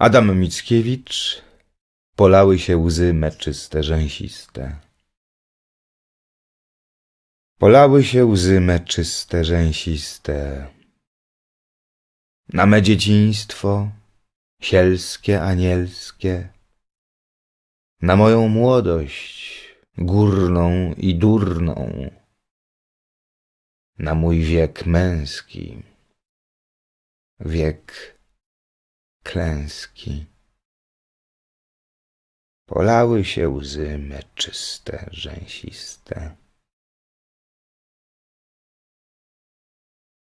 Adam Mickiewicz polały się łzy meczyste, rzęsiste. Polały się łzy meczyste, rzęsiste. Na me dzieciństwo, sielskie, anielskie. Na moją młodość, górną i durną. Na mój wiek męski, wiek klęski. Polały się łzy meczyste, rzęsiste.